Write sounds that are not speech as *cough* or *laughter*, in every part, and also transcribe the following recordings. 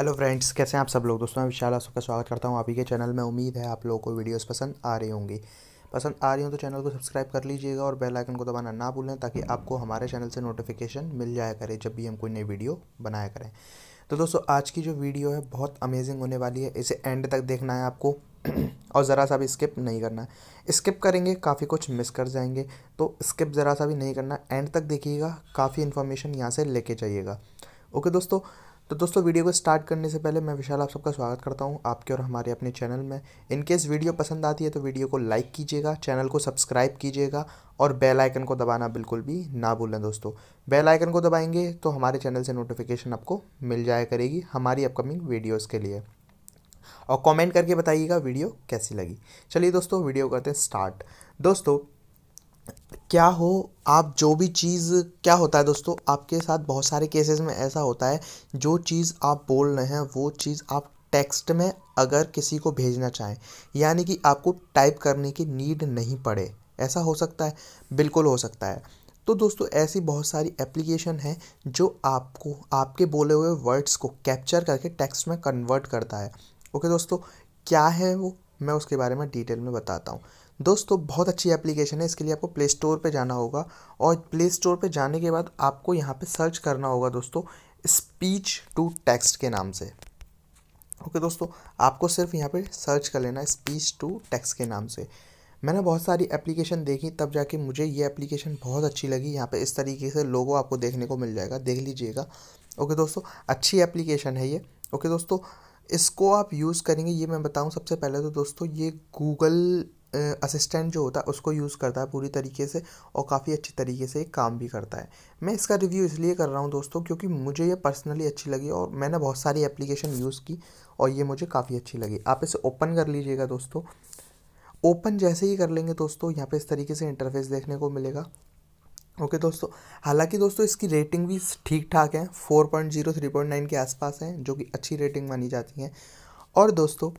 hello friends कैसे हैं आप सब लोग दोस्तों मैं विशाल आसो का स्वागत करता हूं आप ही के चैनल में उम्मीद है आप लोगों को वीडियोस पसंद आ रही होंगी पसंद आ रही हो तो चैनल को सब्सक्राइब कर लीजिएगा और बेल आइकन को दबाना ना भूलें ताकि आपको हमारे चैनल से नोटिफिकेशन मिल जाया करे जब भी हम कोई नई वीडियो बनाया करें तो दोस्तों आज की जो वीडियो है बहुत अमेजिंग होने वाली है इसे एंड तक देखना है आपको *clears throat* और ज़रा सा भी स्किप नहीं करना है स्किप करेंगे काफ़ी कुछ मिस कर जाएंगे तो स्किप ज़रा सा भी नहीं करना एंड तक देखिएगा काफ़ी इन्फॉर्मेशन यहाँ से लेके जाइएगा ओके दोस्तों तो दोस्तों वीडियो को स्टार्ट करने से पहले मैं विशाल आप सबका स्वागत करता हूं आपके और हमारे अपने चैनल में इनकेस वीडियो पसंद आती है तो वीडियो को लाइक कीजिएगा चैनल को सब्सक्राइब कीजिएगा और बेल आइकन को दबाना बिल्कुल भी ना भूलें दोस्तों बेल आइकन को दबाएंगे तो हमारे चैनल से नोटिफिकेशन आपको मिल जाया करेगी हमारी अपकमिंग वीडियोज़ के लिए और कॉमेंट करके बताइएगा वीडियो कैसी लगी चलिए दोस्तों वीडियो करते हैं स्टार्ट दोस्तों क्या हो आप जो भी चीज़ क्या होता है दोस्तों आपके साथ बहुत सारे केसेस में ऐसा होता है जो चीज़ आप बोल रहे हैं वो चीज़ आप टेक्स्ट में अगर किसी को भेजना चाहें यानी कि आपको टाइप करने की नीड नहीं पड़े ऐसा हो सकता है बिल्कुल हो सकता है तो दोस्तों ऐसी बहुत सारी एप्लीकेशन है जो आपको आपके बोले हुए वर्ड्स को कैप्चर करके टेक्स्ट में कन्वर्ट करता है ओके दोस्तों क्या है वो मैं उसके बारे में डिटेल में बताता हूँ दोस्तों बहुत अच्छी एप्लीकेशन है इसके लिए आपको प्ले स्टोर पर जाना होगा और प्ले स्टोर पर जाने के बाद आपको यहाँ पर सर्च करना होगा दोस्तों स्पीच टू टेक्स्ट के नाम से ओके okay, दोस्तों आपको सिर्फ यहाँ पे सर्च कर लेना स्पीच टू टेक्स्ट के नाम से मैंने बहुत सारी एप्लीकेशन देखी तब जाके मुझे ये एप्लीकेशन बहुत अच्छी लगी यहाँ पे इस तरीके से लोगो आपको देखने को मिल जाएगा देख लीजिएगा ओके okay, दोस्तों अच्छी एप्लीकेशन है ये ओके okay, दोस्तों इसको आप यूज़ करेंगे ये मैं बताऊँ सबसे पहले तो दोस्तों ये गूगल असिस्टेंट जो होता है उसको यूज़ करता है पूरी तरीके से और काफ़ी अच्छी तरीके से काम भी करता है मैं इसका रिव्यू इसलिए कर रहा हूँ दोस्तों क्योंकि मुझे ये पर्सनली अच्छी लगी और मैंने बहुत सारी एप्लीकेशन यूज़ की और ये मुझे काफ़ी अच्छी लगी आप इसे ओपन कर लीजिएगा दोस्तों ओपन जैसे ही कर लेंगे दोस्तों यहाँ पे इस तरीके से इंटरफेस देखने को मिलेगा ओके okay, दोस्तों हालांकि दोस्तों इसकी रेटिंग भी ठीक ठाक है four point zero three point nine के आसपास हैं जो कि अच्छी रेटिंग मानी जाती है और दोस्तों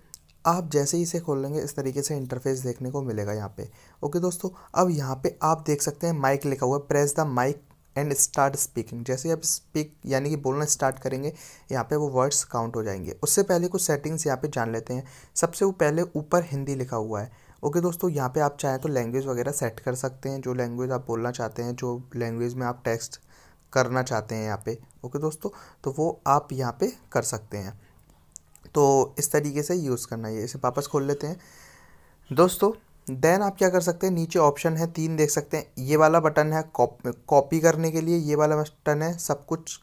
आप जैसे ही इसे खोल लेंगे इस तरीके से इंटरफेस देखने को मिलेगा यहाँ पे ओके दोस्तों अब यहाँ पे आप देख सकते हैं माइक लिखा हुआ है press the mic and start speaking जैसे आप स्पीक यानी कि बोलना स्टार्ट करेंगे यहाँ पे वो वर्ड्स काउंट हो जाएंगे उससे पहले कुछ सेटिंग्स यहाँ पे जान लेते हैं सबसे वो पहले ऊपर हिंदी लिखा हुआ है ओके दोस्तों यहाँ पे आप चाहें तो लैंग्वेज वगैरह सेट कर सकते हैं जो लैंग्वेज आप बोलना चाहते हैं जो लैंग्वेज में आप टेक्स्ट करना चाहते हैं यहाँ पे ओके दोस्तों तो वो आप यहाँ पे कर सकते हैं तो इस तरीके से यूज़ करना है इसे वापस खोल लेते हैं दोस्तों देन आप क्या कर सकते हैं नीचे ऑप्शन है तीन देख सकते हैं ये वाला बटन है कॉपी करने के लिए ये वाला बटन है सब कुछ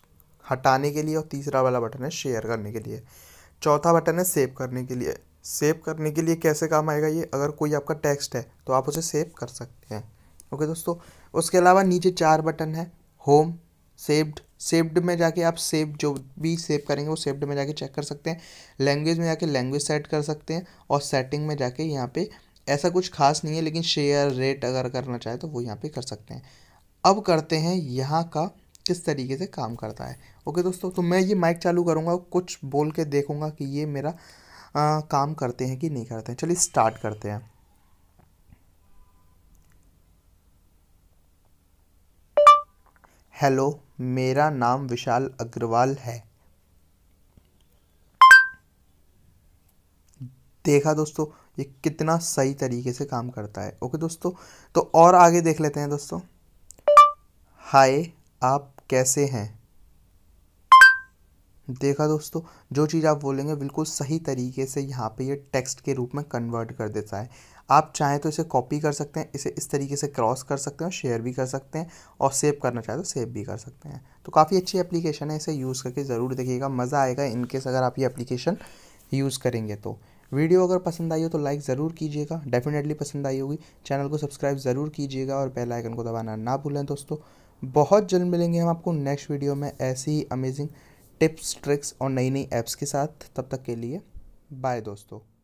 हटाने के लिए और तीसरा वाला बटन है शेयर करने के लिए चौथा बटन है सेव करने के लिए सेव करने के लिए कैसे काम आएगा ये अगर कोई आपका टेक्स्ट है तो आप उसे सेव कर सकते हैं ओके दोस्तों उसके अलावा नीचे चार बटन है होम सेव्ड सेव्ड में जाके आप सेव जो भी सेव करेंगे वो सेव्ड में जाके चेक कर सकते हैं लैंग्वेज में जाके लैंग्वेज सेट कर सकते हैं और सेटिंग में जाके यहाँ पे ऐसा कुछ खास नहीं है लेकिन शेयर रेट अगर करना चाहे तो वो यहाँ पे कर सकते हैं अब करते हैं यहाँ का किस तरीके से काम करता है ओके दोस्तों तो मैं ये माइक चालू करूँगा कुछ बोल के देखूँगा कि ये मेरा आ, काम करते हैं कि नहीं करते हैं चलिए स्टार्ट करते हैं हेलो मेरा नाम विशाल अग्रवाल है देखा दोस्तों ये कितना सही तरीके से काम करता है ओके दोस्तों तो और आगे देख लेते हैं दोस्तों हाय आप कैसे हैं देखा दोस्तों जो चीज़ आप बोलेंगे बिल्कुल सही तरीके से यहाँ पे ये टेक्स्ट के रूप में कन्वर्ट कर देता है आप चाहें तो इसे कॉपी कर सकते हैं इसे इस तरीके से क्रॉस कर सकते हैं शेयर भी कर सकते हैं और सेव करना चाहें तो सेव भी कर सकते हैं तो काफ़ी अच्छी एप्लीकेशन है इसे यूज़ करके ज़रूर देखिएगा मज़ा आएगा इनकेस अगर आप ये एप्लीकेशन यूज़ करेंगे तो वीडियो अगर पसंद आई हो तो लाइक ज़रूर कीजिएगा डेफिनेटली पसंद आई होगी चैनल को सब्सक्राइब ज़रूर कीजिएगा और बेल आइकन को दबाना ना भूलें दोस्तों बहुत जल्द मिलेंगे हम आपको नेक्स्ट वीडियो में ऐसी ही अमेजिंग टिप्स ट्रिक्स और नई नई ऐप्स के साथ तब तक के लिए बाय दोस्तों